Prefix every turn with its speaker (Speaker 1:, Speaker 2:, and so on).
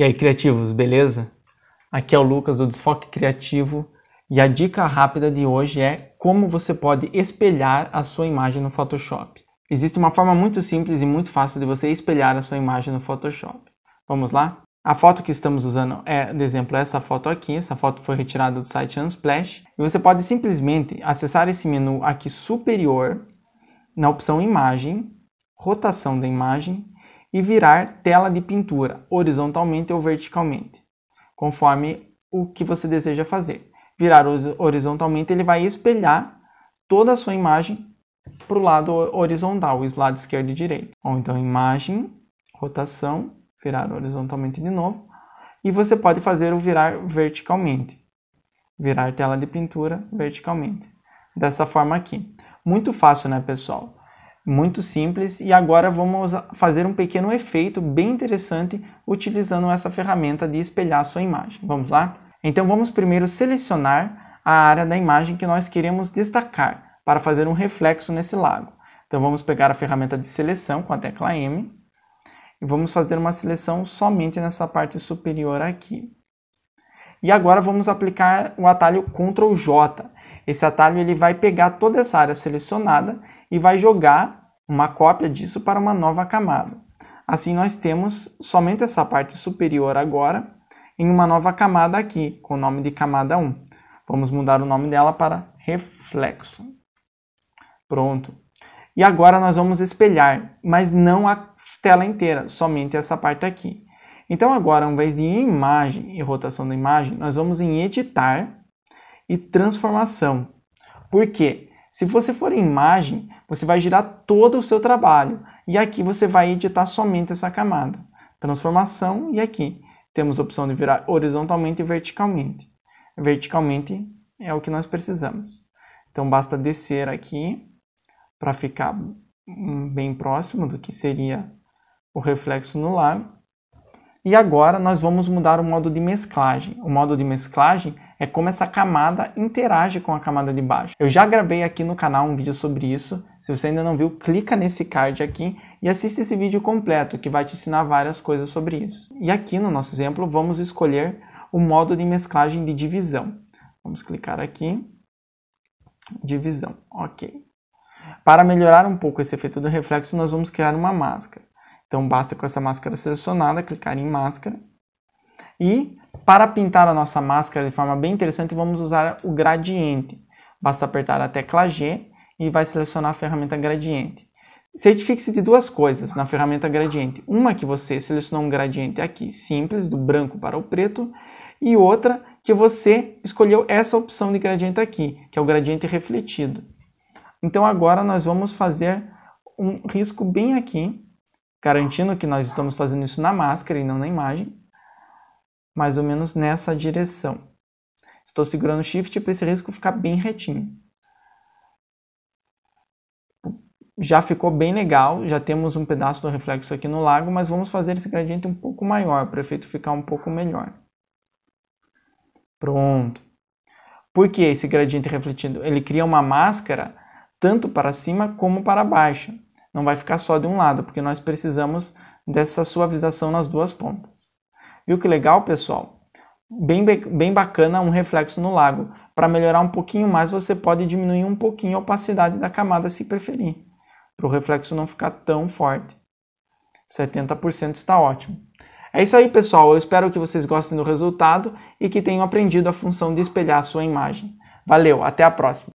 Speaker 1: E aí, criativos, beleza? Aqui é o Lucas do Desfoque Criativo e a dica rápida de hoje é como você pode espelhar a sua imagem no Photoshop. Existe uma forma muito simples e muito fácil de você espelhar a sua imagem no Photoshop. Vamos lá? A foto que estamos usando é, de exemplo, essa foto aqui. Essa foto foi retirada do site Unsplash. E você pode simplesmente acessar esse menu aqui superior, na opção Imagem, Rotação da Imagem, e virar tela de pintura horizontalmente ou verticalmente, conforme o que você deseja fazer. Virar horizontalmente, ele vai espelhar toda a sua imagem para o lado horizontal, os lados esquerdo e direito. Ou então imagem, rotação, virar horizontalmente de novo. E você pode fazer o virar verticalmente. Virar tela de pintura verticalmente. Dessa forma aqui. Muito fácil, né, pessoal? muito simples e agora vamos fazer um pequeno efeito bem interessante utilizando essa ferramenta de espelhar sua imagem. Vamos lá? Então vamos primeiro selecionar a área da imagem que nós queremos destacar para fazer um reflexo nesse lago. Então vamos pegar a ferramenta de seleção com a tecla M e vamos fazer uma seleção somente nessa parte superior aqui. E agora vamos aplicar o atalho Ctrl J. Esse atalho ele vai pegar toda essa área selecionada e vai jogar uma cópia disso para uma nova camada. Assim, nós temos somente essa parte superior agora em uma nova camada aqui, com o nome de camada 1. Vamos mudar o nome dela para reflexo. Pronto. E agora nós vamos espelhar, mas não a tela inteira, somente essa parte aqui. Então agora, ao invés de imagem e rotação da imagem, nós vamos em editar e transformação. Por quê? Se você for em imagem, você vai girar todo o seu trabalho e aqui você vai editar somente essa camada. Transformação e aqui temos a opção de virar horizontalmente e verticalmente. Verticalmente é o que nós precisamos. Então basta descer aqui para ficar bem próximo do que seria o reflexo no lago. E agora nós vamos mudar o modo de mesclagem. O modo de mesclagem é como essa camada interage com a camada de baixo. Eu já gravei aqui no canal um vídeo sobre isso, se você ainda não viu, clica nesse card aqui e assista esse vídeo completo que vai te ensinar várias coisas sobre isso. E aqui no nosso exemplo, vamos escolher o modo de mesclagem de divisão. Vamos clicar aqui, divisão, ok. Para melhorar um pouco esse efeito do reflexo, nós vamos criar uma máscara. Então basta com essa máscara selecionada, clicar em máscara e para pintar a nossa máscara de forma bem interessante, vamos usar o gradiente. Basta apertar a tecla G e vai selecionar a ferramenta gradiente. Certifique-se de duas coisas na ferramenta gradiente. Uma que você selecionou um gradiente aqui simples, do branco para o preto, e outra que você escolheu essa opção de gradiente aqui, que é o gradiente refletido. Então agora nós vamos fazer um risco bem aqui, garantindo que nós estamos fazendo isso na máscara e não na imagem mais ou menos nessa direção. Estou segurando shift para esse risco ficar bem retinho. Já ficou bem legal, já temos um pedaço do reflexo aqui no lago, mas vamos fazer esse gradiente um pouco maior para o efeito ficar um pouco melhor. Pronto. Por que esse gradiente refletindo, Ele cria uma máscara tanto para cima como para baixo. Não vai ficar só de um lado, porque nós precisamos dessa suavização nas duas pontas. Viu que legal, pessoal? Bem, bem bacana um reflexo no lago. Para melhorar um pouquinho mais, você pode diminuir um pouquinho a opacidade da camada se preferir, para o reflexo não ficar tão forte. 70% está ótimo. É isso aí, pessoal. Eu espero que vocês gostem do resultado e que tenham aprendido a função de espelhar a sua imagem. Valeu, até a próxima!